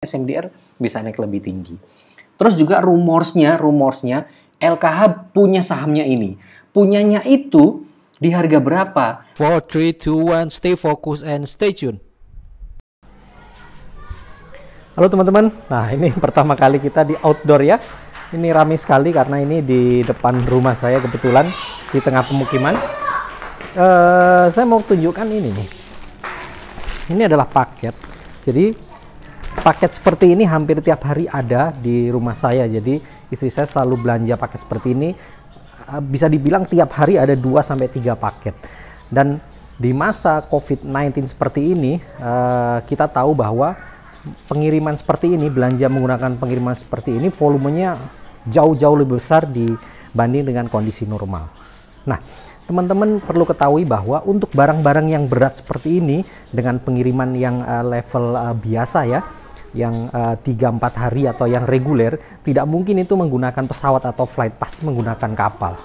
SMDR bisa naik lebih tinggi. Terus juga rumorsnya, rumorsnya LKH punya sahamnya ini. Punyanya itu di harga berapa? 4, 3, 2, 1, stay focus and stay tune. Halo teman-teman, nah ini pertama kali kita di outdoor ya. Ini ramai sekali karena ini di depan rumah saya kebetulan di tengah pemukiman. Uh, saya mau tunjukkan ini nih. Ini adalah paket. Jadi paket seperti ini hampir tiap hari ada di rumah saya. Jadi istri saya selalu belanja paket seperti ini. Ah, bisa dibilang tiap hari ada 2 sampai 3 paket. Dan di masa COVID-19 seperti ini, eh, kita tahu bahwa pengiriman seperti ini, belanja menggunakan pengiriman seperti ini, volumenya jauh-jauh lebih besar dibanding dengan kondisi normal. Nah, teman-teman perlu ketahui bahwa untuk barang-barang yang berat seperti ini dengan pengiriman yang uh, level uh, biasa ya yang eh, tiga 3 empat hari atau yang reguler tidak mungkin itu menggunakan pesawat atau flight pasti menggunakan kapal.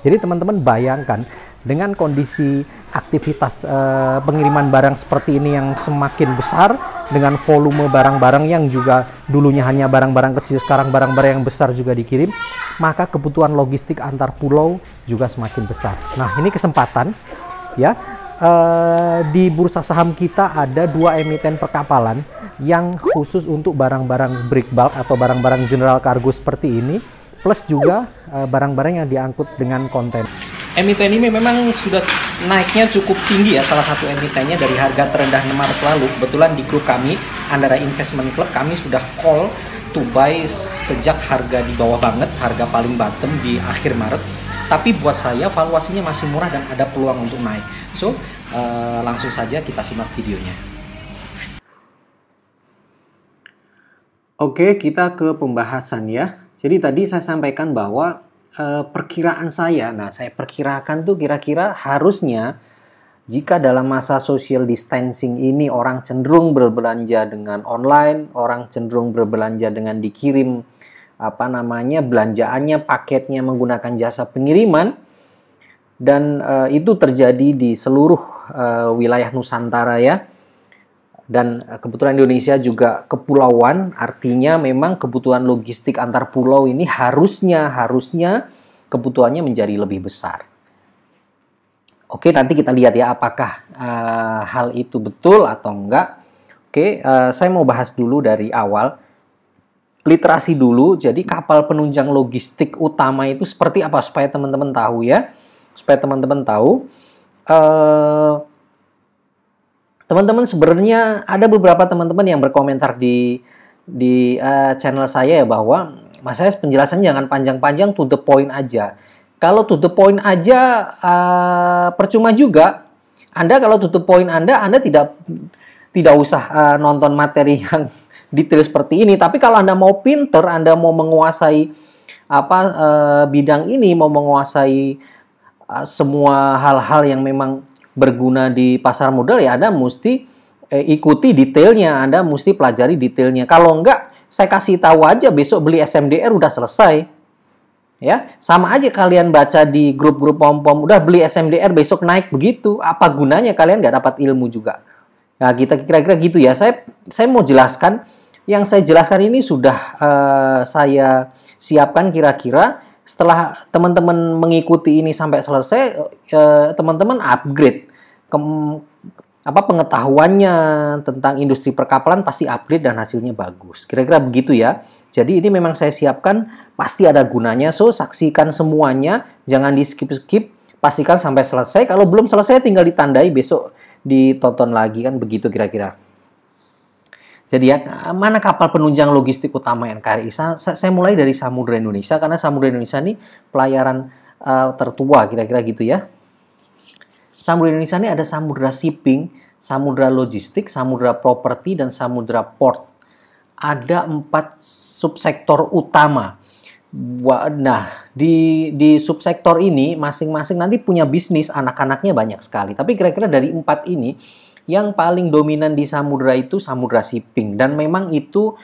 Jadi teman-teman bayangkan dengan kondisi aktivitas uh, pengiriman barang seperti ini yang semakin besar dengan volume barang-barang yang juga dulunya hanya barang-barang kecil sekarang barang-barang yang besar juga dikirim maka kebutuhan logistik antar pulau juga semakin besar. Nah, ini kesempatan ya eh, di bursa saham kita ada dua emiten perkapalan yang khusus untuk barang-barang break bulk atau barang-barang general kargo seperti ini plus juga eh, barang-barang eh, yang diangkut dengan konten. Emiten ini memang sudah naiknya cukup tinggi ya salah satu emitennya dari harga terendah 6 Maret lalu. Kebetulan di grup kami Andara Investment Club kami sudah call to buy sejak harga di bawah banget, harga paling bottom di akhir Maret tapi buat saya valuasinya masih murah dan ada peluang untuk naik. So, uh, langsung saja kita simak videonya. Oke, kita ke pembahasan ya. Jadi tadi saya sampaikan bahwa uh, perkiraan saya, nah saya perkirakan tuh kira-kira harusnya jika dalam masa social distancing ini orang cenderung berbelanja dengan online, orang cenderung berbelanja dengan dikirim apa namanya belanjaannya paketnya menggunakan jasa pengiriman dan e, itu terjadi di seluruh e, wilayah Nusantara ya dan e, kebetulan Indonesia juga kepulauan artinya memang kebutuhan logistik antar pulau ini harusnya harusnya kebutuhannya menjadi lebih besar. Oke nanti kita lihat ya apakah e, hal itu betul atau enggak. Oke e, saya mau bahas dulu dari awal literasi dulu. Jadi kapal penunjang logistik utama itu seperti apa supaya teman-teman tahu ya, supaya teman-teman tahu. Uh, teman-teman sebenarnya ada beberapa teman-teman yang berkomentar di di uh, channel saya ya bahwa mas saya penjelasan jangan panjang-panjang to the point aja. Kalau to the point aja uh, percuma juga. Anda kalau to the point Anda Anda tidak tidak usah uh, nonton materi yang detail seperti ini. Tapi kalau Anda mau pinter, Anda mau menguasai apa eh, bidang ini, mau menguasai eh, semua hal-hal yang memang berguna di pasar modal ya Anda mesti eh, ikuti detailnya, Anda mesti pelajari detailnya. Kalau enggak, saya kasih tahu aja besok beli SMDR udah selesai. Ya, sama aja kalian baca di grup-grup pom-pom, udah beli SMDR besok naik begitu. Apa gunanya kalian nggak dapat ilmu juga? Nah, kita kira-kira gitu ya. Saya saya mau jelaskan yang saya jelaskan ini sudah uh, saya siapkan kira-kira setelah teman-teman mengikuti ini sampai selesai uh, teman-teman upgrade ke, apa pengetahuannya tentang industri perkapalan pasti upgrade dan hasilnya bagus. Kira-kira begitu ya. Jadi ini memang saya siapkan pasti ada gunanya. So saksikan semuanya, jangan di skip-skip, pastikan sampai selesai. Kalau belum selesai tinggal ditandai besok ditonton lagi kan begitu kira-kira. Jadi ya, mana kapal penunjang logistik utama NKRI? Saya, saya mulai dari Samudra Indonesia karena Samudra Indonesia ini pelayaran uh, tertua kira-kira gitu ya. Samudra Indonesia ini ada Samudra Shipping, Samudra Logistik, Samudra Property, dan Samudra Port. Ada empat subsektor utama. Nah, di, di subsektor ini masing-masing nanti punya bisnis, anak-anaknya banyak sekali. Tapi kira-kira dari empat ini, yang paling dominan di samudra itu samudra shipping dan memang itu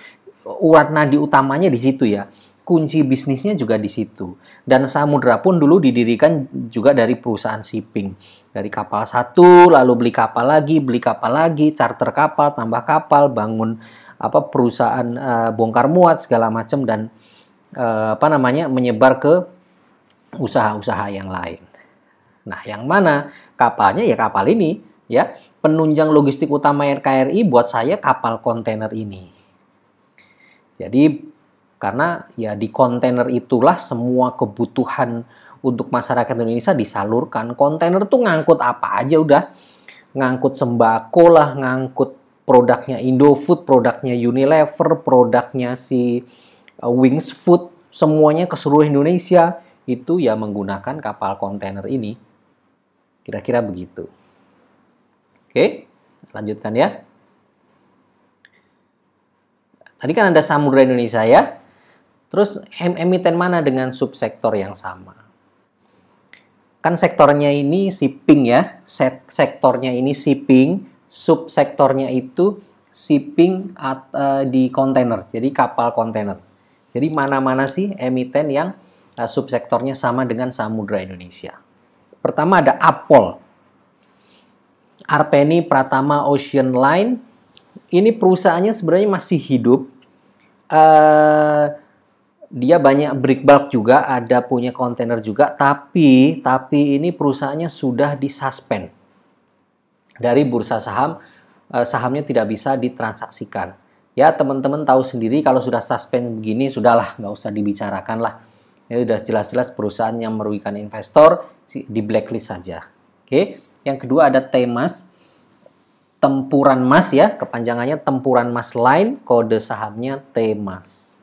warna diutamanya utamanya di situ ya. Kunci bisnisnya juga di situ. Dan Samudra pun dulu didirikan juga dari perusahaan shipping. Dari kapal satu, lalu beli kapal lagi, beli kapal lagi, charter kapal, tambah kapal, bangun apa perusahaan uh, bongkar muat segala macam dan uh, apa namanya menyebar ke usaha-usaha yang lain. Nah, yang mana kapalnya ya kapal ini ya penunjang logistik utama RKRI buat saya kapal kontainer ini. Jadi karena ya di kontainer itulah semua kebutuhan untuk masyarakat Indonesia disalurkan. Kontainer tuh ngangkut apa aja udah. Ngangkut sembako lah, ngangkut produknya Indofood, produknya Unilever, produknya si uh, Wings Food, semuanya ke seluruh Indonesia itu ya menggunakan kapal kontainer ini. Kira-kira begitu. Oke, lanjutkan ya. Tadi kan ada Samudra Indonesia ya. Terus em emiten mana dengan subsektor yang sama? Kan sektornya ini shipping ya. Set sektornya ini shipping, subsektornya itu shipping at, uh, di kontainer. Jadi kapal kontainer. Jadi mana-mana sih emiten yang uh, subsektornya sama dengan Samudra Indonesia? Pertama ada Apple Arpeni Pratama Ocean Line. Ini perusahaannya sebenarnya masih hidup. Uh, dia banyak brick bulk juga, ada punya kontainer juga, tapi tapi ini perusahaannya sudah disuspend dari bursa saham. Eh, sahamnya tidak bisa ditransaksikan. Ya teman-teman tahu sendiri kalau sudah suspend begini sudahlah nggak usah dibicarakan lah. Ini sudah jelas-jelas perusahaan yang merugikan investor di blacklist saja. Oke. Okay? Yang kedua ada Temas, Tempuran Mas ya, kepanjangannya Tempuran Mas Line, kode sahamnya Temas.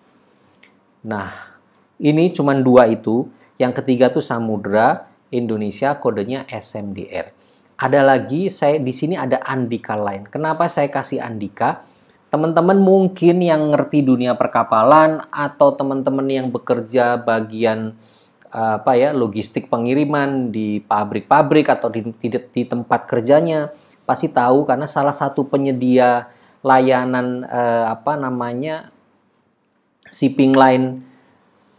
Nah, ini cuma dua itu. Yang ketiga tuh Samudra Indonesia, kodenya SMDR. Ada lagi saya di sini ada Andika Line. Kenapa saya kasih Andika? Teman-teman mungkin yang ngerti dunia perkapalan atau teman-teman yang bekerja bagian apa ya logistik pengiriman di pabrik-pabrik atau di, di, di tempat kerjanya pasti tahu karena salah satu penyedia layanan eh, apa namanya shipping line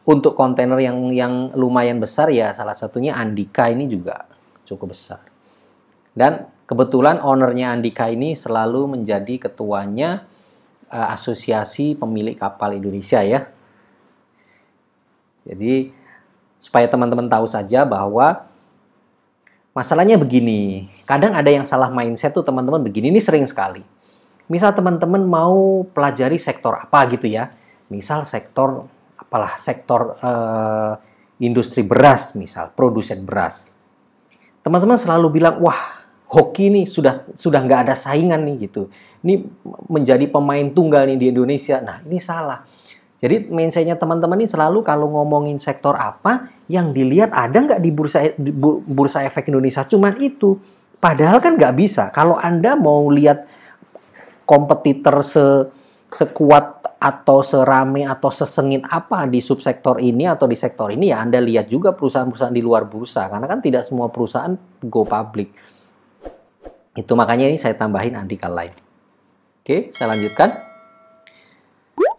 untuk kontainer yang yang lumayan besar ya salah satunya Andika ini juga cukup besar dan kebetulan ownernya Andika ini selalu menjadi ketuanya eh, asosiasi pemilik kapal Indonesia ya jadi supaya teman-teman tahu saja bahwa masalahnya begini. Kadang ada yang salah mindset tuh teman-teman begini, ini sering sekali. Misal teman-teman mau pelajari sektor apa gitu ya. Misal sektor apalah sektor eh, industri beras misal, produsen beras. Teman-teman selalu bilang, "Wah, hoki nih sudah sudah nggak ada saingan nih gitu. Ini menjadi pemain tunggal nih di Indonesia. Nah ini salah. Jadi mindsetnya teman-teman ini selalu kalau ngomongin sektor apa yang dilihat ada nggak di bursa e, di bursa efek Indonesia cuman itu. Padahal kan nggak bisa. Kalau anda mau lihat kompetitor se sekuat atau serame atau sesengit apa di subsektor ini atau di sektor ini ya Anda lihat juga perusahaan-perusahaan di luar bursa karena kan tidak semua perusahaan go public. Itu makanya ini saya tambahin nanti lain. Oke, saya lanjutkan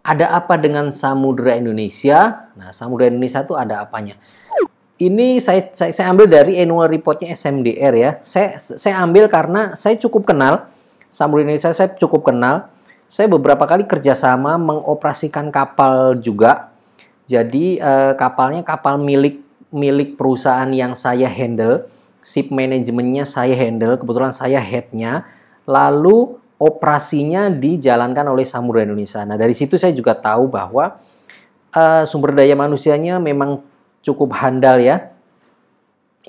ada apa dengan Samudra Indonesia? Nah, Samudra Indonesia itu ada apanya? Ini saya, saya, saya ambil dari annual reportnya SMDR ya. Saya, saya ambil karena saya cukup kenal Samudra Indonesia. Saya cukup kenal. Saya beberapa kali kerjasama mengoperasikan kapal juga. Jadi eh, kapalnya kapal milik milik perusahaan yang saya handle, ship manajemennya saya handle. Kebetulan saya headnya. Lalu operasinya dijalankan oleh Samudra Indonesia. Nah, dari situ saya juga tahu bahwa uh, sumber daya manusianya memang cukup handal ya.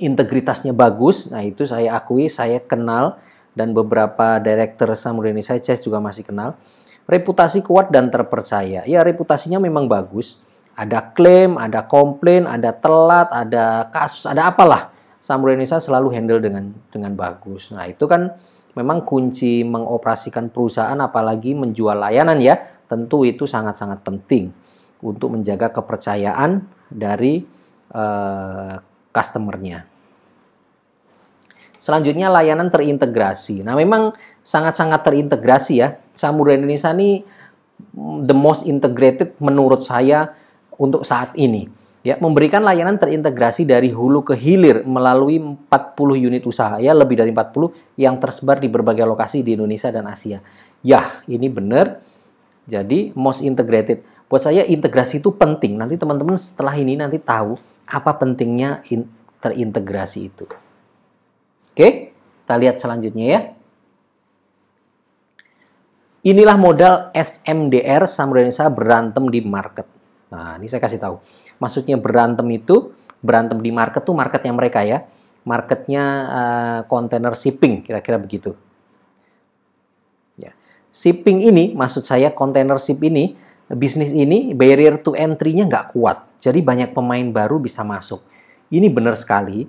Integritasnya bagus. Nah, itu saya akui, saya kenal dan beberapa direktur Samudra Indonesia saya juga masih kenal. Reputasi kuat dan terpercaya. Ya, reputasinya memang bagus. Ada klaim, ada komplain, ada telat, ada kasus, ada apalah. Samudra Indonesia selalu handle dengan dengan bagus. Nah, itu kan memang kunci mengoperasikan perusahaan apalagi menjual layanan ya, tentu itu sangat-sangat penting untuk menjaga kepercayaan dari eh, customernya. Selanjutnya layanan terintegrasi. Nah memang sangat-sangat terintegrasi ya. Samudra Indonesia ini mm, the most integrated menurut saya untuk saat ini ya memberikan layanan terintegrasi dari hulu ke hilir melalui 40 unit usaha ya lebih dari 40 yang tersebar di berbagai lokasi di Indonesia dan Asia. Ya, ini benar. Jadi most integrated. Buat saya integrasi itu penting. Nanti teman-teman setelah ini nanti tahu apa pentingnya terintegrasi itu. Oke, kita lihat selanjutnya ya. Inilah modal SMDR Samudra Indonesia berantem di market Nah, ini saya kasih tahu. Maksudnya berantem itu, berantem di market tuh marketnya mereka ya. Marketnya kontainer eh, uh, shipping, kira-kira begitu. Ya. Shipping ini, maksud saya kontainer ship ini, bisnis ini, barrier to entry-nya nggak kuat. Jadi banyak pemain baru bisa masuk. Ini benar sekali.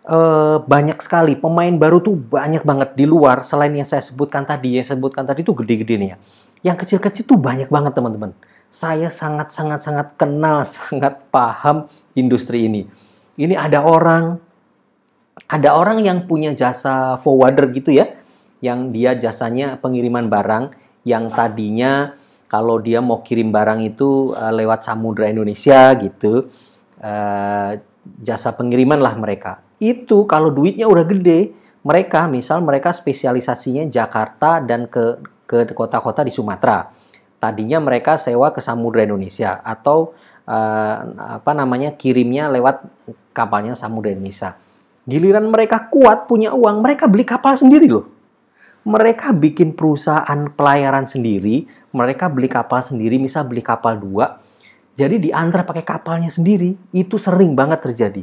E, banyak sekali pemain baru tuh banyak banget di luar selain yang saya sebutkan tadi yang saya sebutkan tadi tuh gede-gede nih ya yang kecil-kecil tuh banyak banget teman-teman saya sangat-sangat-sangat kenal, sangat paham industri ini. Ini ada orang, ada orang yang punya jasa forwarder gitu ya, yang dia jasanya pengiriman barang, yang tadinya kalau dia mau kirim barang itu eh, lewat samudra Indonesia gitu, uh, jasa pengiriman lah mereka. Itu kalau duitnya udah gede, mereka misal mereka spesialisasinya Jakarta dan ke ke kota-kota di Sumatera tadinya mereka sewa ke Samudra Indonesia atau eh, apa namanya kirimnya lewat kapalnya Samudra Indonesia. Giliran mereka kuat punya uang, mereka beli kapal sendiri loh. Mereka bikin perusahaan pelayaran sendiri, mereka beli kapal sendiri, misal beli kapal dua. Jadi diantar pakai kapalnya sendiri, itu sering banget terjadi.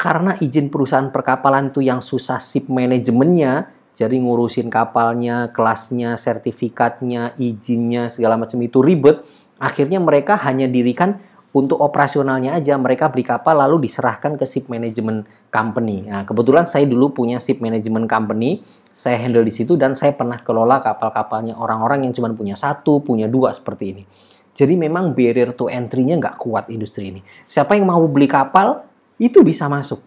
Karena izin perusahaan perkapalan itu yang susah sip manajemennya, jadi ngurusin kapalnya, kelasnya, sertifikatnya, izinnya, segala macam itu ribet. Akhirnya mereka hanya dirikan untuk operasionalnya aja mereka beli kapal lalu diserahkan ke ship management company. Nah, kebetulan saya dulu punya ship management company, saya handle di situ dan saya pernah kelola kapal-kapalnya orang-orang yang cuma punya satu, punya dua seperti ini. Jadi memang barrier to entry-nya nggak kuat industri ini. Siapa yang mau beli kapal itu bisa masuk.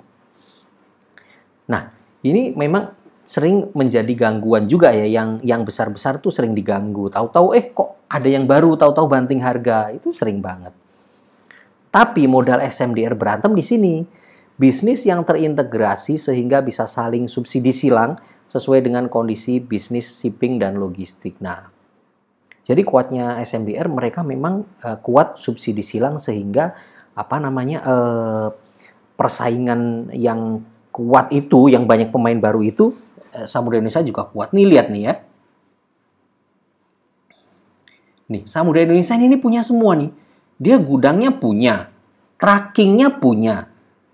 Nah, ini memang sering menjadi gangguan juga ya yang yang besar-besar tuh sering diganggu. Tahu-tahu eh kok ada yang baru, tahu-tahu banting harga. Itu sering banget. Tapi modal SMDR berantem di sini. Bisnis yang terintegrasi sehingga bisa saling subsidi silang sesuai dengan kondisi bisnis shipping dan logistik. Nah, jadi kuatnya SMDR mereka memang uh, kuat subsidi silang sehingga apa namanya uh, persaingan yang kuat itu, yang banyak pemain baru itu Eh, Samudra Indonesia juga kuat. Nih lihat nih ya. Nih, Samudra Indonesia ini, punya semua nih. Dia gudangnya punya, trackingnya punya,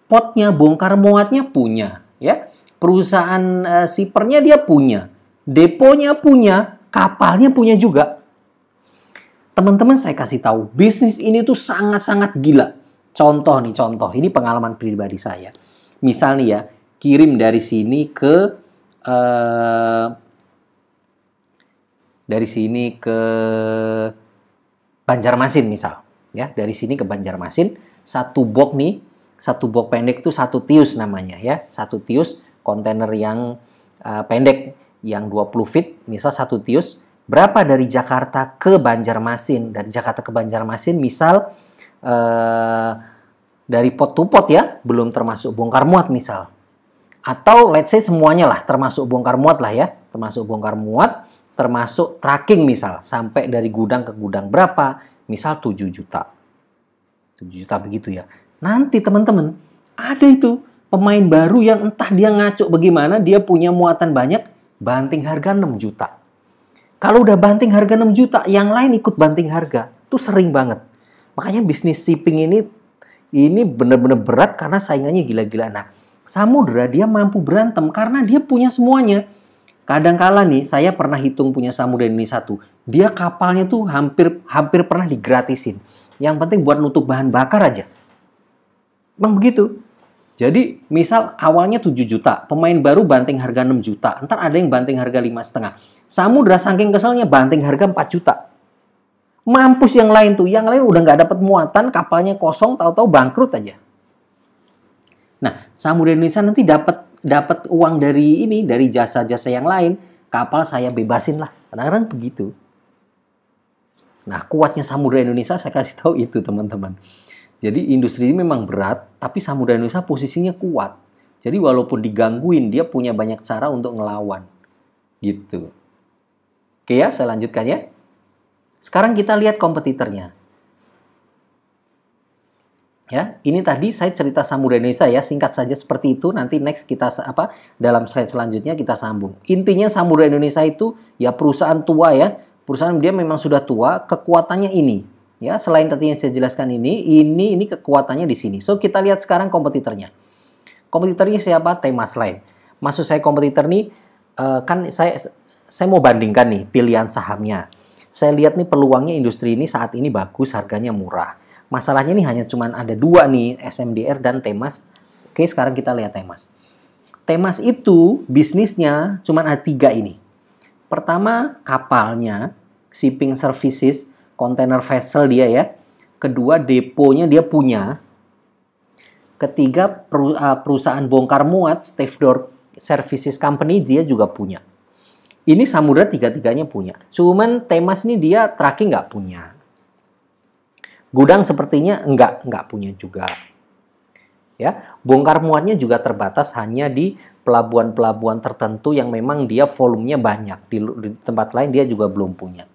potnya bongkar muatnya punya, ya. Perusahaan e, eh, sipernya dia punya, deponya punya, kapalnya punya juga. Teman-teman saya kasih tahu, bisnis ini tuh sangat-sangat gila. Contoh nih, contoh. Ini pengalaman pribadi saya. Misalnya ya, kirim dari sini ke Eh, dari sini ke Banjarmasin misal, ya dari sini ke Banjarmasin satu box nih, satu box pendek itu satu tius namanya ya, satu tius kontainer yang uh, pendek yang 20 feet, misal satu tius berapa dari Jakarta ke Banjarmasin, dari Jakarta ke Banjarmasin misal uh, dari pot to pot ya, belum termasuk bongkar muat misal, atau let's say semuanya lah, termasuk bongkar muat lah ya, termasuk bongkar muat, termasuk tracking misal, sampai dari gudang ke gudang berapa, misal 7 juta. 7 juta begitu ya. Nanti teman-teman, ada itu pemain baru yang entah dia ngaco bagaimana, dia punya muatan banyak, banting harga 6 juta. Kalau udah banting harga 6 juta, yang lain ikut banting harga. Itu sering banget. Makanya bisnis shipping ini ini benar-benar berat karena saingannya gila-gila. Nah, samudra dia mampu berantem karena dia punya semuanya. Kadang-kala nih saya pernah hitung punya samudra ini satu, dia kapalnya tuh hampir hampir pernah digratisin. Yang penting buat nutup bahan bakar aja. Emang begitu. Jadi misal awalnya 7 juta, pemain baru banting harga 6 juta, ntar ada yang banting harga lima setengah. Samudra saking keselnya banting harga 4 juta. Mampus yang lain tuh, yang lain udah nggak dapat muatan, kapalnya kosong, tahu-tahu bangkrut aja. Nah, Samudra Indonesia nanti dapat dapat uang dari ini, dari jasa-jasa yang lain, kapal saya bebasin lah. Kadang-kadang begitu. Nah, kuatnya Samudra Indonesia saya kasih tahu itu, teman-teman. Jadi industri ini memang berat, tapi Samudra Indonesia posisinya kuat. Jadi walaupun digangguin, dia punya banyak cara untuk ngelawan. Gitu. Oke ya, saya lanjutkan ya. Sekarang kita lihat kompetitornya. Ya, ini tadi saya cerita Samudra Indonesia ya, singkat saja seperti itu. Nanti next kita apa dalam slide selanjutnya kita sambung. Intinya Samudra Indonesia itu ya perusahaan tua ya, perusahaan dia memang sudah tua, kekuatannya ini. Ya, selain tadi yang saya jelaskan ini, ini ini kekuatannya di sini. So kita lihat sekarang kompetitornya. Kompetitornya siapa? Tema lain. Maksud saya kompetitor nih eh, kan saya saya mau bandingkan nih pilihan sahamnya. Saya lihat nih peluangnya industri ini saat ini bagus, harganya murah Masalahnya nih hanya cuman ada dua nih, SMDR dan Temas. Oke, sekarang kita lihat Temas. Temas itu bisnisnya cuman ada tiga ini. Pertama, kapalnya, shipping services, container vessel dia ya. Kedua, deponya dia punya. Ketiga, eh, perusahaan bongkar muat, stevedore services company dia juga punya. Ini Samudra tiga-tiganya punya. Cuman Temas ini dia tracking nggak punya. Gudang sepertinya enggak, enggak punya juga. Ya, bongkar muatnya juga terbatas hanya di pelabuhan-pelabuhan tertentu yang memang dia volumenya banyak. Di, di tempat lain dia juga belum punya.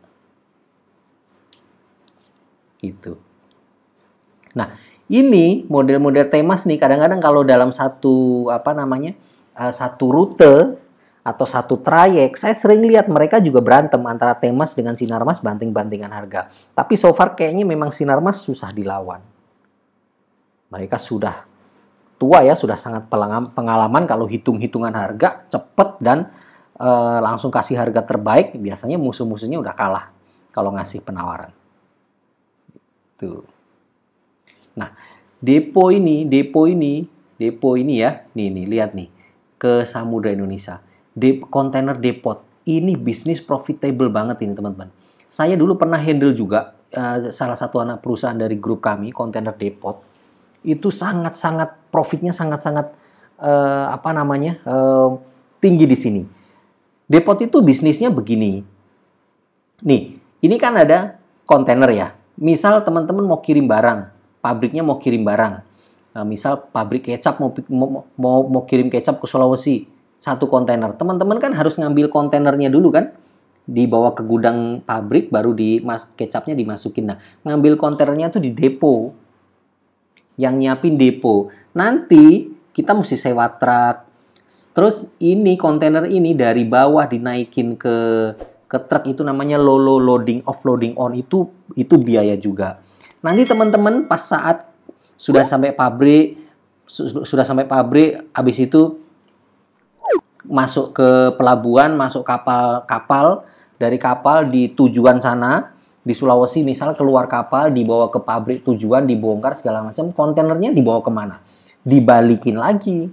itu Nah, ini model-model temas nih kadang-kadang kalau dalam satu apa namanya? Eh, satu rute atau satu trayek, saya sering lihat mereka juga berantem antara Temas dengan Sinarmas banting-bantingan harga. Tapi so far kayaknya memang Sinarmas susah dilawan. Mereka sudah tua ya, sudah sangat pengalaman kalau hitung-hitungan harga cepet dan e, langsung kasih harga terbaik. Biasanya musuh-musuhnya udah kalah kalau ngasih penawaran. Tuh. Gitu. Nah, depo ini, depo ini, depo ini ya. Nih, nih, lihat nih. Ke Samudra Indonesia Container kontainer depot. Ini bisnis profitable banget ini teman-teman. Saya dulu pernah handle juga uh, salah satu anak perusahaan dari grup kami, kontainer depot. Itu sangat-sangat profitnya sangat-sangat uh, apa namanya uh, tinggi di sini. Depot itu bisnisnya begini. Nih, ini kan ada kontainer ya. Misal teman-teman mau kirim barang, pabriknya mau kirim barang. misal pabrik kecap mau, mau mau mau kirim kecap ke Sulawesi, satu kontainer. Teman-teman kan harus ngambil kontainernya dulu kan? Dibawa ke gudang pabrik baru di mas kecapnya dimasukin. Nah, ngambil kontainernya tuh di depo. Yang nyiapin depo. Nanti kita mesti sewa truk. Terus ini kontainer ini dari bawah dinaikin ke ke truk itu namanya lolo loading offloading on itu itu biaya juga. Nanti teman-teman pas saat sudah sampai pabrik sudah sampai pabrik habis itu masuk ke pelabuhan, masuk kapal-kapal dari kapal di tujuan sana di Sulawesi misal keluar kapal dibawa ke pabrik tujuan dibongkar segala macam kontainernya dibawa kemana dibalikin lagi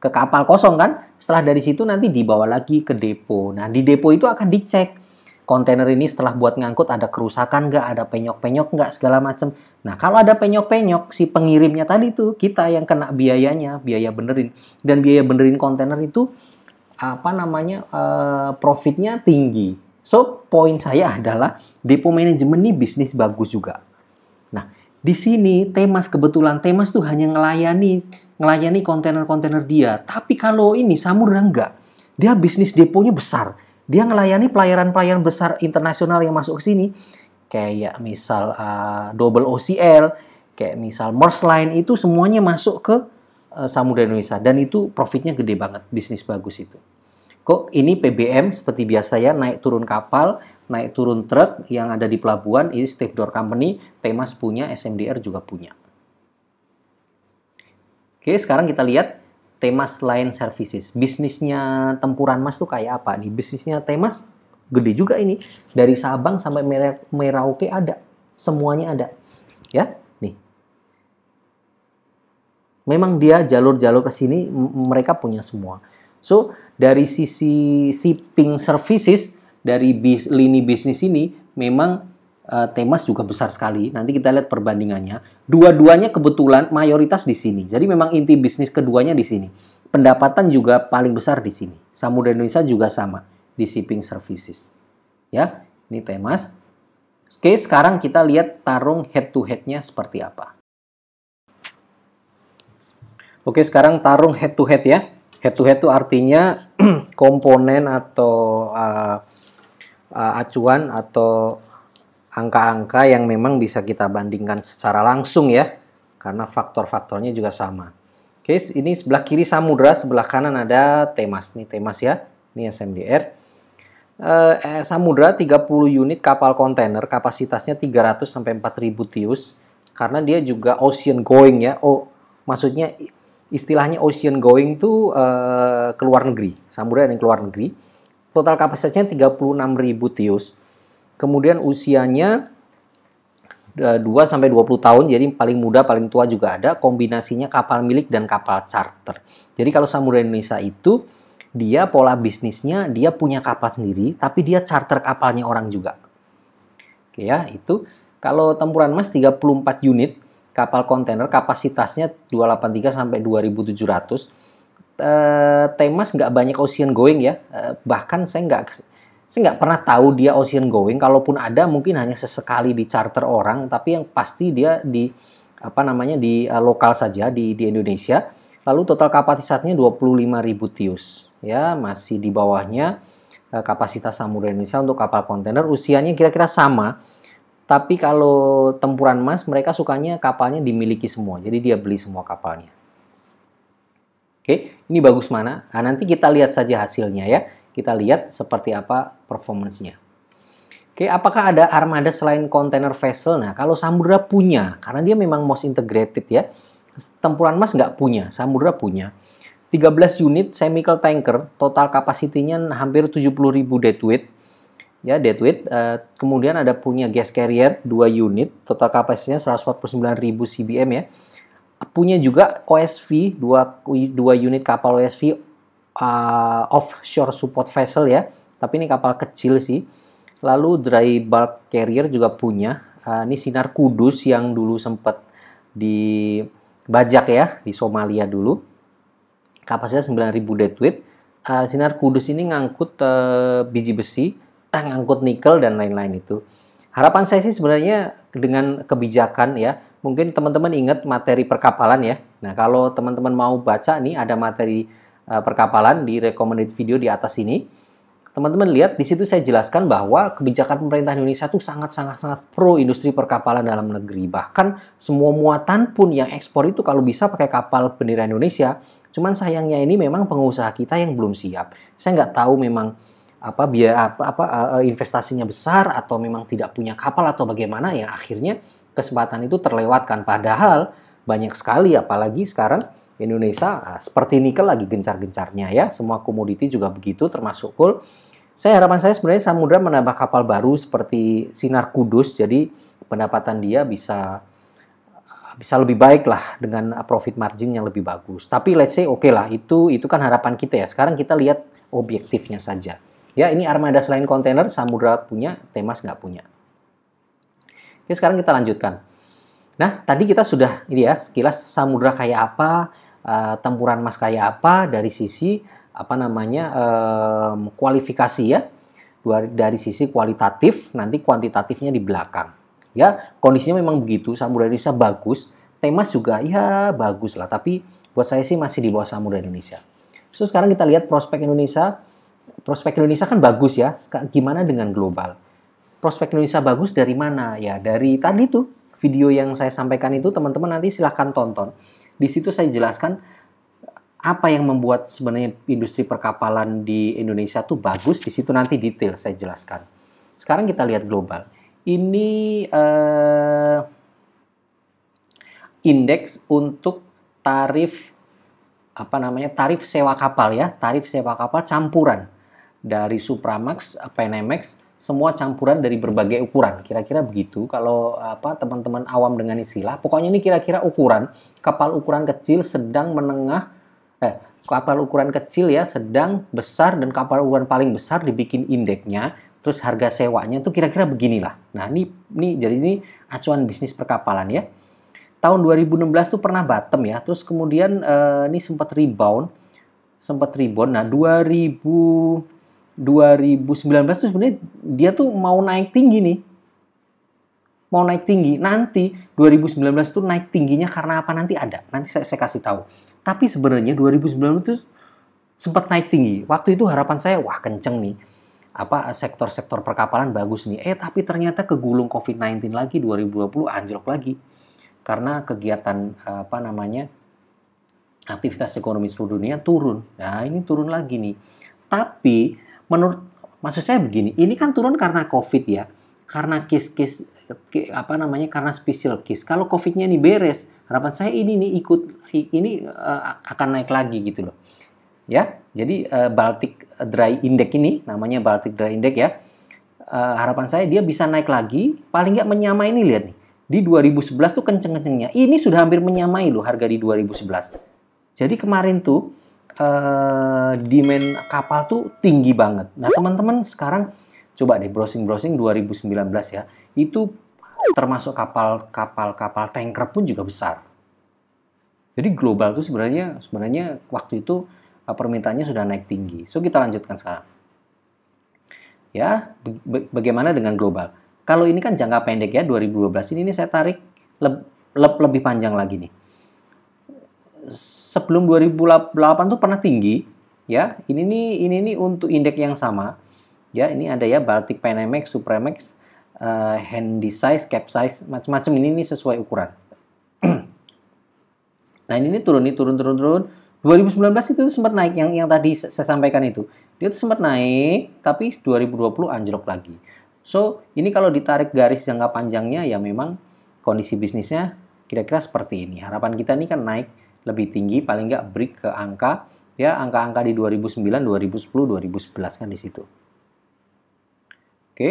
ke kapal kosong kan setelah dari situ nanti dibawa lagi ke depo nah di depo itu akan dicek kontainer ini setelah buat ngangkut ada kerusakan nggak ada penyok-penyok nggak segala macam nah kalau ada penyok-penyok si pengirimnya tadi tuh kita yang kena biayanya biaya benerin dan biaya benerin kontainer itu apa namanya uh, profitnya tinggi. So poin saya adalah depo manajemen ini bisnis bagus juga. Nah di sini Temas kebetulan Temas tuh hanya ngelayani ngelayani kontainer-kontainer dia. Tapi kalau ini Samudra enggak, dia bisnis deponya besar. Dia ngelayani pelayaran-pelayaran besar internasional yang masuk ke sini. Kayak misal uh, double OCL, kayak misal Mars Line itu semuanya masuk ke uh, Samudra Indonesia dan itu profitnya gede banget bisnis bagus itu. Kok ini PBM seperti biasa ya naik turun kapal, naik turun truk yang ada di pelabuhan ini Steve Door Company, Temas punya, SMDR juga punya. Oke, sekarang kita lihat Temas lain Services. Bisnisnya Tempuran Mas tuh kayak apa nih? Bisnisnya Temas gede juga ini. Dari Sabang sampai Merauke ada. Semuanya ada. Ya, nih. Memang dia jalur-jalur ke sini mereka punya semua. So, dari sisi shipping services dari bis, lini bisnis ini memang uh, Temas juga besar sekali. Nanti kita lihat perbandingannya. Dua-duanya kebetulan mayoritas di sini. Jadi memang inti bisnis keduanya di sini. Pendapatan juga paling besar di sini. Samudera Indonesia juga sama di shipping services. Ya, ini Temas. Oke, sekarang kita lihat tarung head to headnya seperti apa. Oke, sekarang tarung head to head ya. Head to head itu artinya komponen atau uh, uh, acuan atau angka-angka yang memang bisa kita bandingkan secara langsung ya karena faktor-faktornya juga sama. Oke, ini sebelah kiri samudra, sebelah kanan ada temas. Ini temas ya, ini SMDR. Eh, eh samudra 30 unit kapal kontainer, kapasitasnya 300 sampai 4000 tius karena dia juga ocean going ya. Oh, maksudnya istilahnya ocean going tuh uh, eh, keluar negeri, samurai yang keluar negeri. Total kapasitasnya 36.000 tius. Kemudian usianya 2 eh, sampai 20 tahun, jadi paling muda, paling tua juga ada, kombinasinya kapal milik dan kapal charter. Jadi kalau Samurai Indonesia itu dia pola bisnisnya dia punya kapal sendiri, tapi dia charter kapalnya orang juga. Oke ya, itu kalau Tempuran Mas 34 unit kapal kontainer kapasitasnya 283 sampai 2700. Uh, eh, Temas nggak banyak ocean going ya, uh, bahkan saya nggak saya nggak pernah tahu dia ocean going. Kalaupun ada mungkin hanya sesekali di charter orang, tapi yang pasti dia di apa namanya di uh, lokal saja di di Indonesia. Lalu total kapasitasnya 25.000 tius, ya masih di bawahnya uh, kapasitas Samudra Indonesia untuk kapal kontainer. Usianya kira-kira sama tapi kalau tempuran emas, mereka sukanya kapalnya dimiliki semua. Jadi dia beli semua kapalnya. Oke, ini bagus mana? Nah, nanti kita lihat saja hasilnya ya. Kita lihat seperti apa performancenya. Oke, apakah ada armada selain container vessel? Nah, kalau Samudra punya, karena dia memang most integrated ya. Tempuran emas nggak punya, Samudra punya. 13 unit chemical tanker, total kapasitinya hampir 70.000 deadweight ya deadweight. Uh, eh, kemudian ada punya gas carrier 2 unit, total kapasitasnya 149.000 cbm ya. Punya juga OSV 2 2 unit kapal OSV uh, eh, offshore support vessel ya. Tapi ini kapal kecil sih. Lalu dry bulk carrier juga punya. Uh, ini Sinar Kudus yang dulu sempat dibajak ya di Somalia dulu. Kapasitas 9.000 deadweight. Uh, Sinar Kudus ini ngangkut uh, biji besi ngangkut nikel dan lain-lain itu. Harapan saya sih sebenarnya dengan kebijakan ya, mungkin teman-teman ingat materi perkapalan ya. Nah, kalau teman-teman mau baca nih ada materi eh, perkapalan di recommended video di atas ini. Teman-teman lihat di situ saya jelaskan bahwa kebijakan pemerintah Indonesia itu sangat-sangat-sangat pro industri perkapalan dalam negeri. Bahkan semua muatan pun yang ekspor itu kalau bisa pakai kapal bendera Indonesia. Cuman sayangnya ini memang pengusaha kita yang belum siap. Saya nggak tahu memang apa biaya apa, apa eh, eh, investasinya besar atau memang tidak punya kapal atau bagaimana ya akhirnya kesempatan itu terlewatkan padahal banyak sekali apalagi sekarang Indonesia eh, seperti nikel lagi gencar-gencarnya ya semua komoditi juga begitu termasuk coal saya harapan saya sebenarnya Samudra menambah kapal baru seperti Sinar Kudus jadi pendapatan dia bisa bisa lebih baik lah dengan profit margin yang lebih bagus tapi let's say oke okay lah itu itu kan harapan kita ya sekarang kita lihat objektifnya saja Ya, ini armada selain kontainer, Samudra punya, Temas nggak punya. Oke, sekarang kita lanjutkan. Nah, tadi kita sudah ini ya, sekilas Samudra kayak apa, uh, tempuran Mas kayak apa dari sisi apa namanya um, kualifikasi ya. Dari sisi kualitatif, nanti kuantitatifnya di belakang. Ya, kondisinya memang begitu, Samudra Indonesia bagus, Temas juga ya bagus lah, tapi buat saya sih masih di bawah Samudra Indonesia. So, sekarang kita lihat prospek Indonesia prospek Indonesia kan bagus ya. Gimana dengan global? Prospek Indonesia bagus dari mana? Ya dari tadi tuh video yang saya sampaikan itu teman-teman nanti silahkan tonton. Di situ saya jelaskan apa yang membuat sebenarnya industri perkapalan di Indonesia tuh bagus. Di situ nanti detail saya jelaskan. Sekarang kita lihat global. Ini uh, indeks untuk tarif apa namanya tarif sewa kapal ya tarif sewa kapal campuran dari Supramax, pnmx, semua campuran dari berbagai ukuran. Kira-kira begitu kalau apa teman-teman awam dengan istilah. Pokoknya ini kira-kira ukuran kapal ukuran kecil, sedang, menengah, eh, kapal ukuran kecil ya, sedang, besar dan kapal ukuran paling besar dibikin indeksnya, terus harga sewanya itu kira-kira beginilah. Nah, ini ini jadi ini acuan bisnis perkapalan ya. Tahun 2016 tuh pernah bottom ya, terus kemudian eh, ini sempat rebound, sempat rebound. Nah, 2000 2019 tuh sebenarnya dia tuh mau naik tinggi nih. Mau naik tinggi. Nanti 2019 tuh naik tingginya karena apa nanti ada. Nanti saya, saya kasih tahu. Tapi sebenarnya 2019 tuh sempat naik tinggi. Waktu itu harapan saya wah kenceng nih. Apa sektor-sektor perkapalan bagus nih. Eh tapi ternyata kegulung COVID-19 lagi 2020 anjlok lagi. Karena kegiatan apa namanya aktivitas ekonomi seluruh dunia turun. Nah, ini turun lagi nih. Tapi menurut maksud saya begini, ini kan turun karena COVID ya, karena kis-kis apa namanya karena spesial case. Kalau COVID-nya ini beres, harapan saya ini nih ikut ini uh, akan naik lagi gitu loh. Ya, jadi uh, Baltic Dry Index ini namanya Baltic Dry Index ya. Uh, harapan saya dia bisa naik lagi, paling nggak menyamai ini lihat nih. Di 2011 tuh kenceng-kencengnya. Ini sudah hampir menyamai loh harga di 2011. Jadi kemarin tuh uh, demand kapal tuh tinggi banget. Nah, teman-teman sekarang coba deh browsing-browsing 2019 ya. Itu termasuk kapal-kapal kapal tanker pun juga besar. Jadi global tuh sebenarnya sebenarnya waktu itu eh, permintaannya sudah naik tinggi. So kita lanjutkan sekarang. Ya, bagaimana dengan global? Kalau ini kan jangka pendek ya 2012 ini, ini saya tarik lebih panjang lagi nih sebelum 2008 tuh pernah tinggi ya. Ini nih ini nih untuk indeks yang sama. Ya, ini ada ya Baltic Panamax, Supramax, uh, eh, Handy Size, Cap Size, macam-macam ini nih sesuai ukuran. nah, ini turun nih turun turun turun. 2019 itu sempat naik yang yang tadi saya sampaikan itu. Dia tuh sempat naik, tapi 2020 anjlok lagi. So, ini kalau ditarik garis jangka panjangnya ya memang kondisi bisnisnya kira-kira seperti ini. Harapan kita ini kan naik lebih tinggi paling nggak break ke angka ya angka-angka di 2009, 2010, 2011 kan di situ. Oke.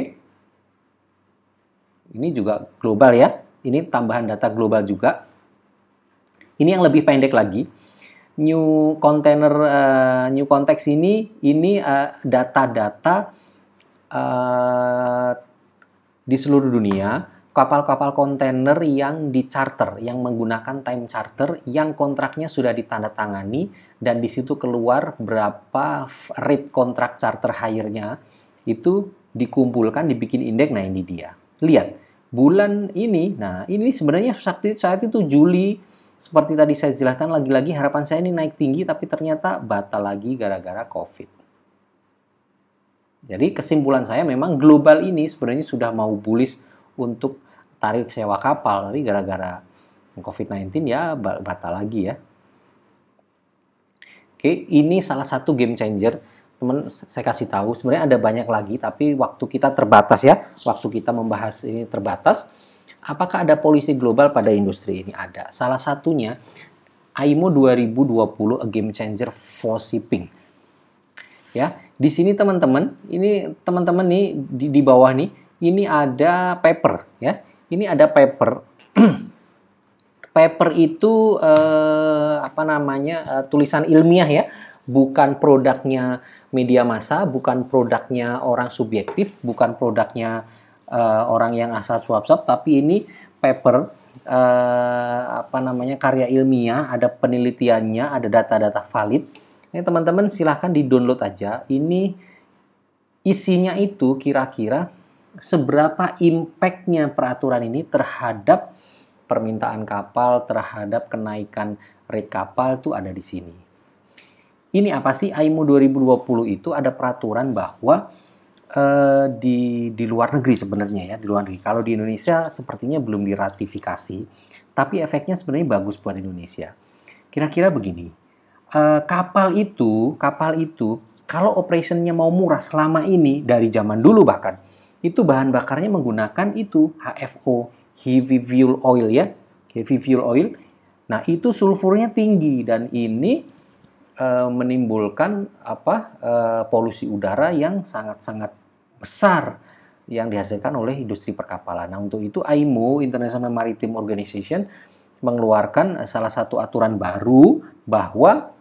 Ini juga global ya. Ini tambahan data global juga. Ini yang lebih pendek lagi. New container uh, new konteks ini ini eh, data-data uh, uh, di seluruh dunia kapal-kapal kontainer yang di charter, yang menggunakan time charter, yang kontraknya sudah ditandatangani, dan di situ keluar berapa rate kontrak charter hire-nya, itu dikumpulkan, dibikin indeks, nah ini dia. Lihat, bulan ini, nah ini sebenarnya saat itu Juli, seperti tadi saya jelaskan lagi-lagi harapan saya ini naik tinggi, tapi ternyata batal lagi gara-gara COVID. Jadi kesimpulan saya memang global ini sebenarnya sudah mau bullish untuk tarif sewa kapal, tapi gara-gara COVID-19 ya batal lagi ya. Oke, ini salah satu game changer. Teman, saya kasih tahu, sebenarnya ada banyak lagi, tapi waktu kita terbatas ya. Waktu kita membahas ini terbatas. Apakah ada polisi global pada industri ini? Ada. Salah satunya, IMO 2020 A Game Changer for Shipping. Ya, di sini teman-teman, ini teman-teman nih di, di bawah nih, ini ada paper ya. Ini ada paper. paper itu eh, apa namanya? Eh, tulisan ilmiah ya. Bukan produknya media massa, bukan produknya orang subjektif, bukan produknya eh, orang yang asal suap-suap, tapi ini paper eh, apa namanya karya ilmiah, ada penelitiannya, ada data-data valid. Ini teman-teman silahkan di download aja. Ini isinya itu kira-kira seberapa impactnya peraturan ini terhadap permintaan kapal, terhadap kenaikan rate kapal itu ada di sini. Ini apa sih IMO 2020 itu ada peraturan bahwa eh, di di luar negeri sebenarnya ya, di luar negeri. Kalau di Indonesia sepertinya belum diratifikasi, tapi efeknya sebenarnya bagus buat Indonesia. Kira-kira begini, eh, kapal itu, kapal itu kalau operationnya mau murah selama ini dari zaman dulu bahkan itu bahan bakarnya menggunakan itu HFO, heavy fuel oil ya, heavy fuel oil. Nah, itu sulfurnya tinggi dan ini e, menimbulkan apa? E, polusi udara yang sangat-sangat besar yang dihasilkan oleh industri perkapalan. Nah, untuk itu IMO, International Maritime Organization, mengeluarkan salah satu aturan baru bahwa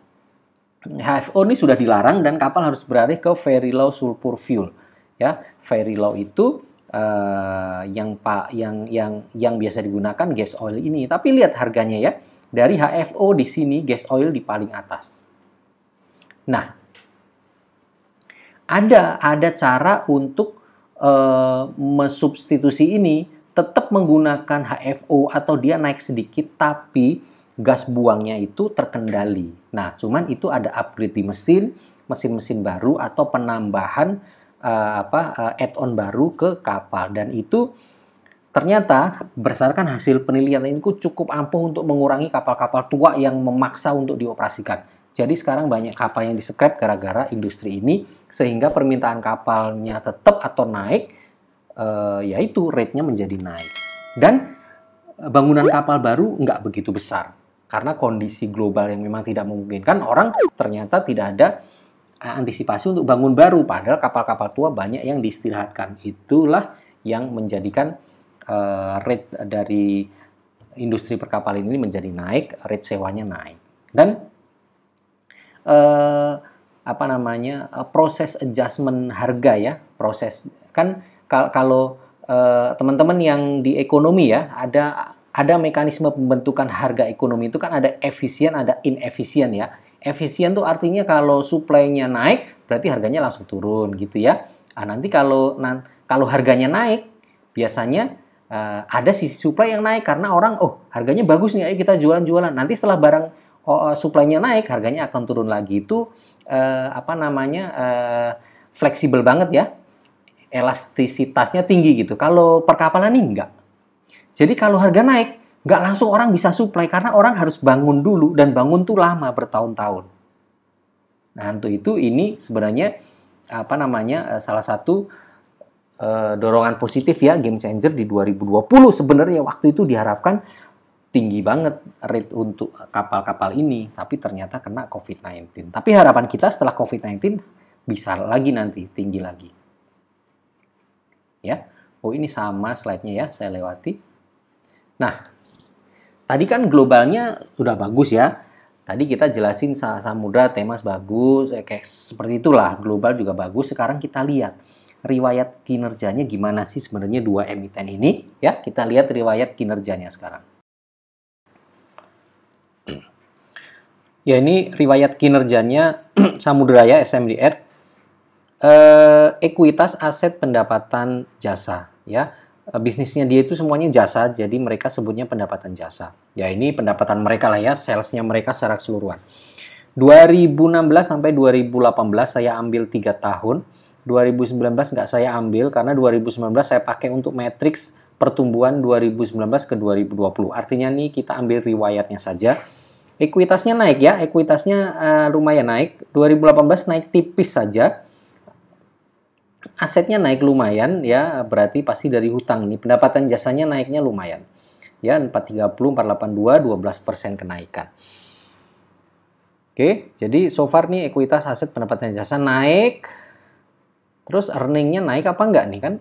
HFO ini sudah dilarang dan kapal harus beralih ke very low sulfur fuel ya very low itu uh, yang pak yang yang yang biasa digunakan gas oil ini tapi lihat harganya ya dari HFO di sini gas oil di paling atas nah ada ada cara untuk uh, mensubstitusi ini tetap menggunakan HFO atau dia naik sedikit tapi gas buangnya itu terkendali. Nah, cuman itu ada upgrade di mesin, mesin-mesin baru atau penambahan uh, apa uh, add-on baru ke kapal dan itu ternyata berdasarkan hasil penelitian ini cukup ampuh untuk mengurangi kapal-kapal tua yang memaksa untuk dioperasikan. Jadi sekarang banyak kapal yang di scrap gara-gara industri ini sehingga permintaan kapalnya tetap atau naik uh, eh, yaitu rate-nya menjadi naik. Dan bangunan kapal baru nggak begitu besar karena kondisi global yang memang tidak memungkinkan orang ternyata tidak ada antisipasi untuk bangun baru padahal kapal-kapal tua banyak yang diistirahatkan itulah yang menjadikan uh, rate dari industri perkapalan ini menjadi naik rate sewanya naik dan uh, apa namanya uh, proses adjustment harga ya proses kan kal kalau uh, teman-teman yang di ekonomi ya ada ada mekanisme pembentukan harga ekonomi itu kan ada efisien ada inefisien ya Efisien tuh artinya kalau suplainya naik, berarti harganya langsung turun gitu ya. Nah, nanti kalau kalau harganya naik, biasanya uh, ada sisi supply yang naik karena orang oh harganya bagus nih, ayo kita jualan-jualan. Nanti setelah barang oh, uh, naik, harganya akan turun lagi. Itu uh, apa namanya uh, fleksibel banget ya, elastisitasnya tinggi gitu. Kalau perkapalan ini enggak. Jadi kalau harga naik, nggak langsung orang bisa supply karena orang harus bangun dulu dan bangun tuh lama bertahun-tahun. Nah, untuk itu ini sebenarnya apa namanya eh, salah satu uh, dorongan positif ya game changer di 2020 sebenarnya waktu itu diharapkan tinggi banget rate untuk kapal-kapal ini tapi ternyata kena COVID-19. Tapi harapan kita setelah COVID-19 bisa lagi nanti tinggi lagi. Ya. Oh, ini sama slide-nya ya, saya lewati. Nah, Tadi kan globalnya sudah bagus ya. Tadi kita jelasin samudra temas bagus, eh, kayak seperti itulah global juga bagus. Sekarang kita lihat riwayat kinerjanya gimana sih sebenarnya dua emiten ini ya. Kita lihat riwayat kinerjanya sekarang. Ya ini riwayat kinerjanya ya SMDR eh, ekuitas aset pendapatan jasa ya Eh, bisnisnya dia itu semuanya jasa, jadi mereka sebutnya pendapatan jasa. Ya ini pendapatan mereka lah ya, salesnya mereka secara keseluruhan. 2016 sampai 2018 saya ambil 3 tahun. 2019 nggak saya ambil karena 2019 saya pakai untuk matrix pertumbuhan 2019 ke 2020. Artinya nih kita ambil riwayatnya saja. Ekuitasnya naik ya, ekuitasnya uh, lumayan naik. 2018 naik tipis saja asetnya naik lumayan ya berarti pasti dari hutang ini pendapatan jasanya naiknya lumayan ya 430 482 12% kenaikan Oke jadi so far nih ekuitas aset pendapatan jasa naik terus earningnya naik apa enggak nih kan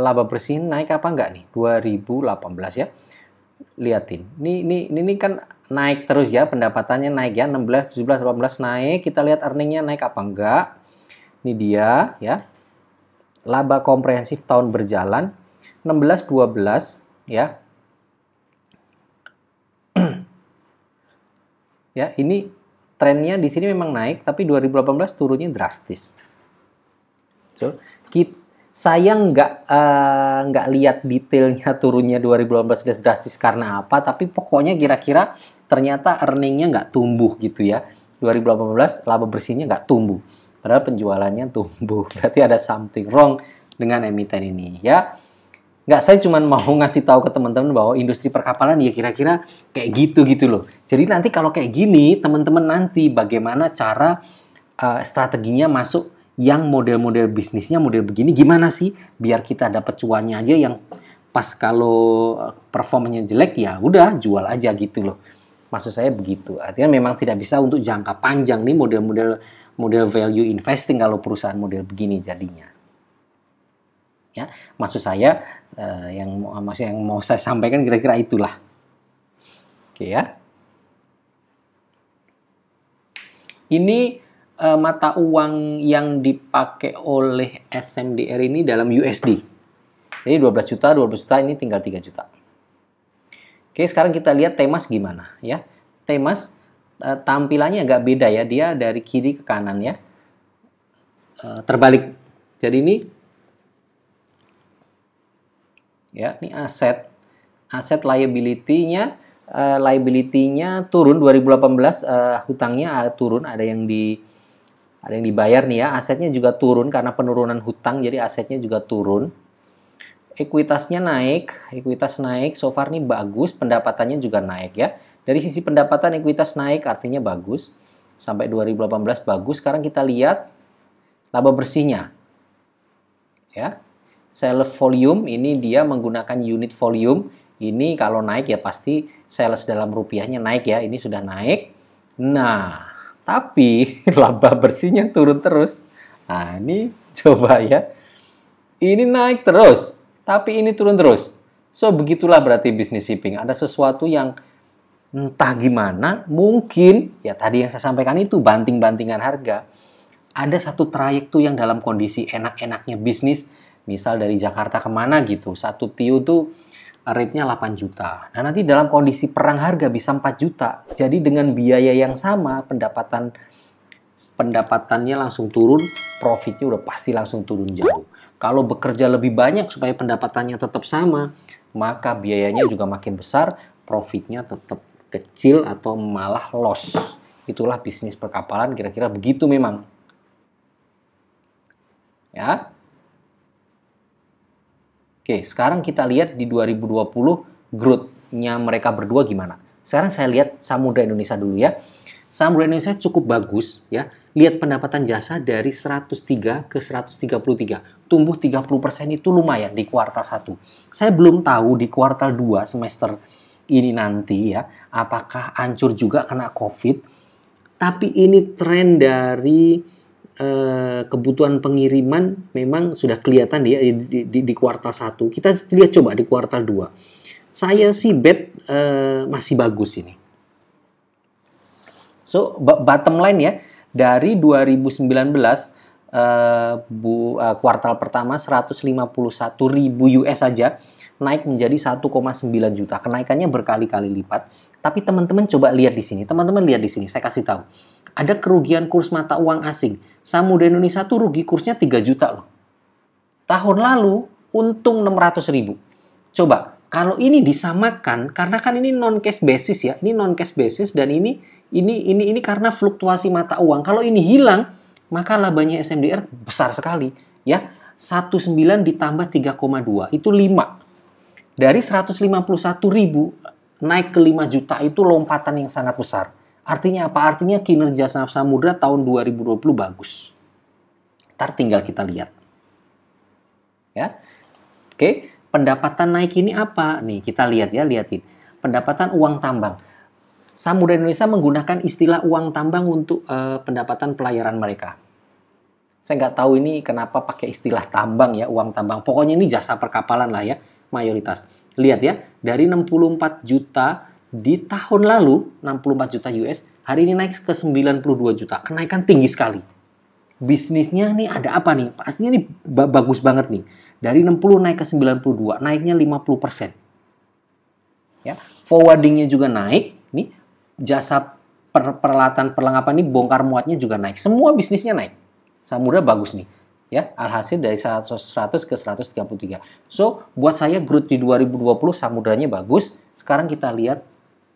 laba bersih naik apa enggak nih 2018 ya liatin ini ini ini, ini kan naik terus ya pendapatannya naik ya 16 17 18 naik kita lihat earningnya naik apa enggak ini dia ya laba komprehensif tahun berjalan 16-12, ya. ya, ini trennya di sini memang naik tapi 2018 turunnya drastis. So, kita, saya nggak uh, lihat detailnya turunnya 2018 drastis karena apa, tapi pokoknya kira-kira ternyata earningnya nggak tumbuh gitu ya. 2018 laba bersihnya nggak tumbuh. Padahal penjualannya tumbuh. Berarti ada something wrong dengan emiten ini ya. Nggak, saya cuma mau ngasih tahu ke teman-teman bahwa industri perkapalan ya kira-kira kayak gitu gitu loh. Jadi nanti kalau kayak gini, teman-teman nanti bagaimana cara uh, strateginya masuk yang model-model bisnisnya model begini gimana sih biar kita dapat cuannya aja yang pas kalau eh, performanya jelek ya udah jual aja gitu loh. Maksud saya begitu. Artinya memang tidak bisa untuk jangka panjang nih model-model model value investing kalau perusahaan model begini jadinya. Ya, maksud saya eh, yang maksud yang mau saya sampaikan kira-kira itulah. Oke ya. Ini eh, mata uang yang dipakai oleh SMDR ini dalam USD. Jadi 12 juta, 12 juta ini tinggal 3 juta. Oke, sekarang kita lihat Temas gimana ya. Temas Eh, tampilannya agak beda ya. Dia dari kiri ke kanan ya. Eh, terbalik. Jadi ini ya, ini aset aset liability-nya uh, liability-nya turun 2018 uh, hutangnya turun ada yang di ada yang dibayar nih ya. Asetnya juga turun karena penurunan hutang jadi asetnya juga turun. Ekuitasnya naik, ekuitas naik, so far nih bagus, pendapatannya juga naik ya. Dari sisi pendapatan ekuitas naik artinya bagus. Sampai 2018 bagus. Sekarang kita lihat laba bersihnya. Ya. Sales volume ini dia menggunakan unit volume. Ini kalau naik ya pasti sales dalam rupiahnya naik ya. Ini sudah naik. Nah, tapi laba bersihnya turun terus. Nah, ini coba ya. Ini naik terus, tapi ini turun terus. So, begitulah berarti bisnis shipping. Ada sesuatu yang entah gimana, mungkin ya tadi yang saya sampaikan itu banting-bantingan harga. Ada satu trayek tuh yang dalam kondisi enak-enaknya bisnis, misal dari Jakarta kemana gitu, satu tiu tuh rate-nya 8 juta. Nah nanti dalam kondisi perang harga bisa 4 juta. Jadi dengan biaya yang sama, pendapatan pendapatannya langsung turun, profitnya udah pasti langsung turun jauh. Kalau bekerja lebih banyak supaya pendapatannya tetap sama, maka biayanya juga makin besar, profitnya tetap kecil atau malah loss. Itulah bisnis perkapalan kira-kira begitu memang. Ya. Oke, sekarang kita lihat di 2020 growth-nya mereka berdua gimana. Sekarang saya lihat Samudra Indonesia dulu ya. Samudra Indonesia cukup bagus ya. Lihat pendapatan jasa dari 103 ke 133. Tumbuh 30% itu lumayan di kuartal 1. Saya belum tahu di kuartal 2 semester ini nanti ya, apakah hancur juga kena COVID? Tapi ini tren dari eh, kebutuhan pengiriman memang sudah kelihatan ya di, di, di kuartal 1. Kita lihat coba di kuartal 2. Saya sih bet eh, masih bagus ini. So bottom line ya, dari 2019 Uh, eh, bu, uh, kuartal pertama 151 ribu US saja naik menjadi 1,9 juta. Kenaikannya berkali-kali lipat. Tapi teman-teman coba lihat di sini. Teman-teman lihat di sini. Saya kasih tahu. Ada kerugian kurs mata uang asing. Samudera Indonesia tuh rugi kursnya 3 juta loh. Tahun lalu untung 600 ribu. Coba kalau ini disamakan karena kan ini non cash basis ya ini non cash basis dan ini ini ini ini karena fluktuasi mata uang kalau ini hilang maka labanya SMDR besar sekali ya 19 ditambah 3,2 itu 5 dari 151 ribu naik ke 5 juta itu lompatan yang sangat besar. Artinya apa? Artinya kinerja saham samudra tahun 2020 bagus. Ntar tinggal kita lihat. Ya. Oke, pendapatan naik ini apa? Nih, kita lihat ya, lihatin. Pendapatan uang tambang. Samudra Indonesia menggunakan istilah uang tambang untuk uh, pendapatan pelayaran mereka. Saya nggak tahu ini kenapa pakai istilah tambang ya, uang tambang. Pokoknya ini jasa perkapalan lah ya mayoritas. Lihat ya, dari 64 juta di tahun lalu 64 juta US, hari ini naik ke 92 juta. Kenaikan tinggi sekali. Bisnisnya nih ada apa nih? Pastinya ini bagus banget nih. Dari 60 naik ke 92, naiknya 50%. Ya, forwardingnya juga naik. Nih, jasa per peralatan perlengkapan nih bongkar muatnya juga naik. Semua bisnisnya naik. Samudra bagus nih ya alhasil dari 100 ke 133 so buat saya growth di 2020 samudranya bagus sekarang kita lihat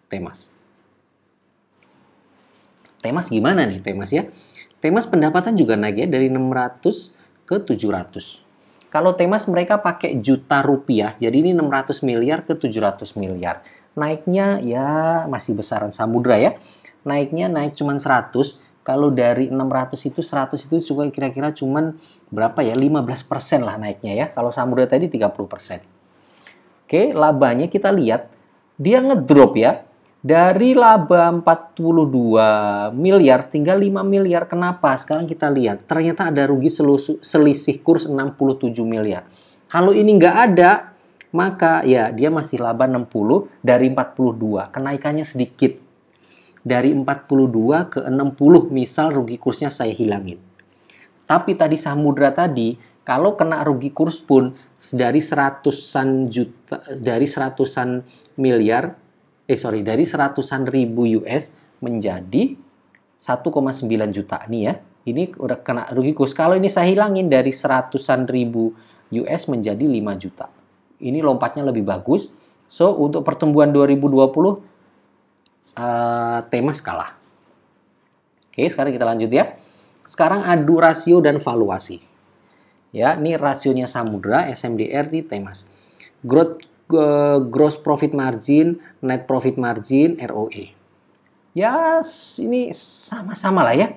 temas temas gimana nih temas ya temas pendapatan juga naik ya dari 600 ke 700 kalau temas mereka pakai juta rupiah, jadi ini 600 miliar ke 700 miliar. Naiknya ya masih besaran samudra ya. Naiknya naik cuma 100, kalau dari 600 itu 100 itu juga kira-kira cuman berapa ya 15% lah naiknya ya kalau Samudra tadi 30% oke labanya kita lihat dia ngedrop ya dari laba 42 miliar tinggal 5 miliar. Kenapa? Sekarang kita lihat. Ternyata ada rugi selisih kurs 67 miliar. Kalau ini nggak ada, maka ya dia masih laba 60 dari 42. Kenaikannya sedikit dari 42 ke 60 misal rugi kursnya saya hilangin. Tapi tadi Mudra tadi kalau kena rugi kurs pun dari seratusan juta dari seratusan miliar eh sorry dari seratusan ribu US menjadi 1,9 juta nih ya. Ini udah kena rugi kurs. Kalau ini saya hilangin dari seratusan ribu US menjadi 5 juta. Ini lompatnya lebih bagus. So, untuk pertumbuhan 2020 uh, tema skala. Oke, sekarang kita lanjut ya. Sekarang adu rasio dan valuasi. Ya, ini rasionya Samudra, SMDR di tema. Growth, eh, gross profit margin, net profit margin, ROE. Ya, ini sama-sama lah ya.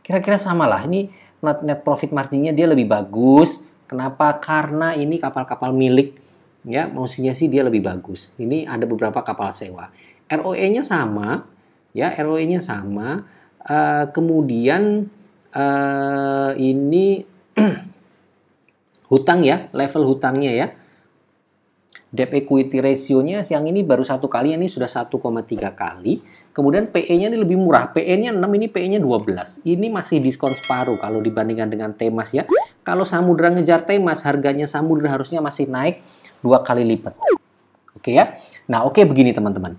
Kira-kira samalah. Ini net, net profit marginnya dia lebih bagus. Kenapa? Karena ini kapal-kapal milik ya, maksudnya sih dia lebih bagus. Ini ada beberapa kapal sewa ROE-nya sama, ya ROE-nya sama. Uh, kemudian uh, ini hutang ya, level hutangnya ya. Debt equity ratio-nya siang ini baru satu kali, ini sudah 1,3 kali. Kemudian PE-nya ini lebih murah. PE-nya 6, ini PE-nya 12. Ini masih diskon separuh kalau dibandingkan dengan Temas ya. Kalau Samudra ngejar Temas, harganya Samudra harusnya masih naik dua kali lipat. Oke okay ya. Nah, oke okay, begini teman-teman.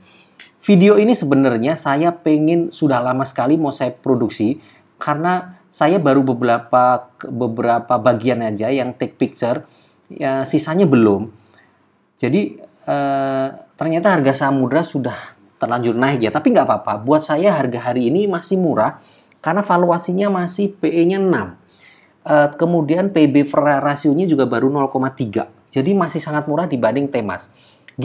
Video ini sebenarnya saya pengen sudah lama sekali mau saya produksi karena saya baru beberapa beberapa bagian aja yang take picture, ya, sisanya belum. Jadi eh, ternyata harga saham samudra sudah terlanjur naik ya, tapi nggak apa-apa. Buat saya harga hari ini masih murah karena valuasinya masih PE-nya 6. Eh, kemudian PB rasionya juga baru 0,3. Jadi masih sangat murah dibanding Temas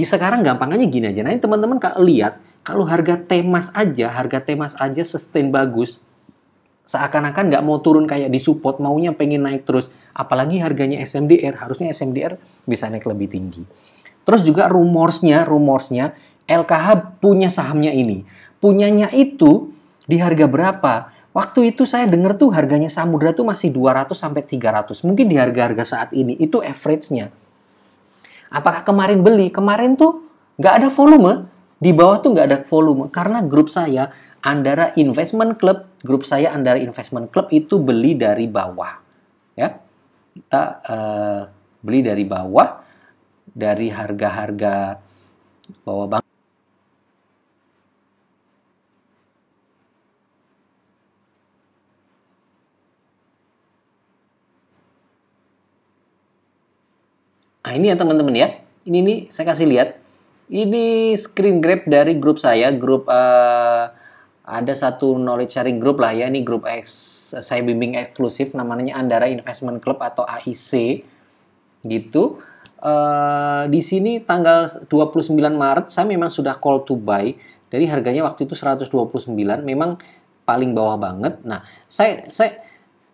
sekarang gampangnya gini aja. Nanti teman-teman kalau lihat, kalau harga temas aja, harga temas aja sustain bagus, seakan-akan nggak mau turun kayak di support, maunya pengen naik terus. Apalagi harganya SMDR, harusnya SMDR bisa naik lebih tinggi. Terus juga rumorsnya, rumorsnya LKH punya sahamnya ini. Punyanya itu di harga berapa? Waktu itu saya dengar tuh harganya Samudra tuh masih 200 sampai 300. Mungkin di harga-harga saat ini itu average-nya. Apakah kemarin beli? Kemarin tuh nggak ada volume. Di bawah tuh nggak ada volume. Karena grup saya, Andara Investment Club, grup saya Andara Investment Club itu beli dari bawah. Ya, Kita uh, beli dari bawah, dari harga-harga bawah bank. Nah, ini ya teman-teman ya. Ini nih saya kasih lihat. Ini screen grab dari grup saya, grup uh, ada satu knowledge sharing group lah ya. Ini grup saya bimbing eksklusif namanya Andara Investment Club atau AIC gitu. Uh, di sini tanggal 29 Maret saya memang sudah call to buy. dari harganya waktu itu 129, memang paling bawah banget. Nah, saya saya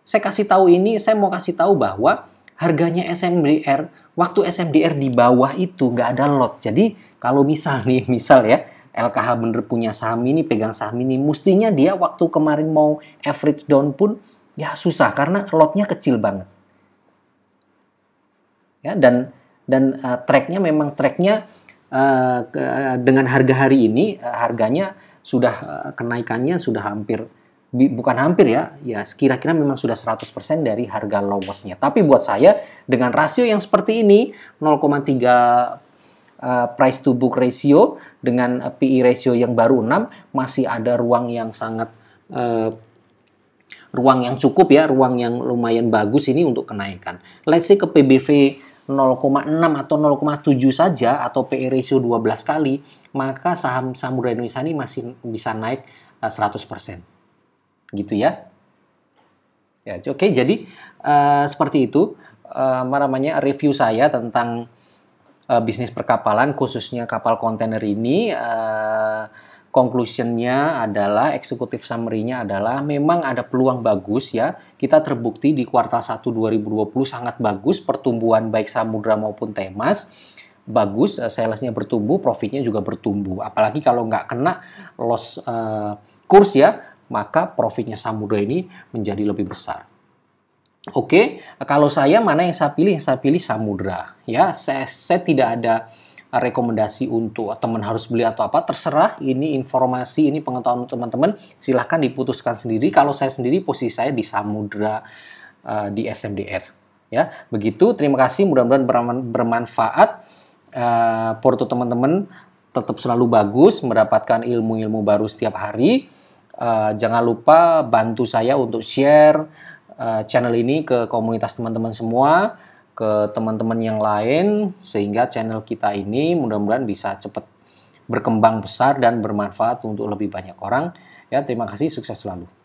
saya kasih tahu ini, saya mau kasih tahu bahwa harganya SMDR waktu SMDR di bawah itu nggak ada lot jadi kalau misal nih misal ya LKH bener punya saham ini pegang saham ini mestinya dia waktu kemarin mau average down pun ya susah karena lotnya kecil banget ya dan dan uh, tracknya memang tracknya eh, dengan harga hari ini uh, harganya sudah uh, kenaikannya sudah hampir bukan hampir ya, ya kira-kira memang sudah 100% dari harga lowestnya. Tapi buat saya dengan rasio yang seperti ini 0,3 uh, eh, price to book ratio dengan uh, eh, PE ratio yang baru 6 masih ada ruang yang sangat uh, ruang yang cukup ya, ruang yang lumayan bagus ini untuk kenaikan. Let's say ke PBV 0,6 atau 0,7 saja atau PE ratio 12 kali, maka saham Samudra Indonesia ini masih bisa naik uh, 100% gitu ya. Ya, oke. Okay. Jadi uh, seperti itu uh, namanya review saya tentang uh, bisnis perkapalan khususnya kapal kontainer ini. Uh, conclusionnya adalah eksekutif summary-nya adalah memang ada peluang bagus ya. Kita terbukti di kuartal 1 2020 sangat bagus pertumbuhan baik samudra maupun temas bagus, salesnya bertumbuh, profitnya juga bertumbuh. Apalagi kalau nggak kena loss uh, kurs ya, maka profitnya Samudra ini menjadi lebih besar. Oke, kalau saya mana yang saya pilih? Saya pilih Samudra. Ya, saya, saya tidak ada rekomendasi untuk teman harus beli atau apa terserah ini informasi ini pengetahuan teman-teman silahkan diputuskan sendiri kalau saya sendiri posisi saya di samudra uh, eh, di SMDR ya begitu terima kasih mudah-mudahan bermanfaat uh, porto teman-teman tetap selalu bagus mendapatkan ilmu-ilmu baru setiap hari Eh, jangan lupa bantu saya untuk share uh, channel ini ke komunitas teman-teman semua, ke teman-teman yang lain, sehingga channel kita ini mudah-mudahan bisa cepat berkembang besar dan bermanfaat untuk lebih banyak orang. Ya, terima kasih, sukses selalu.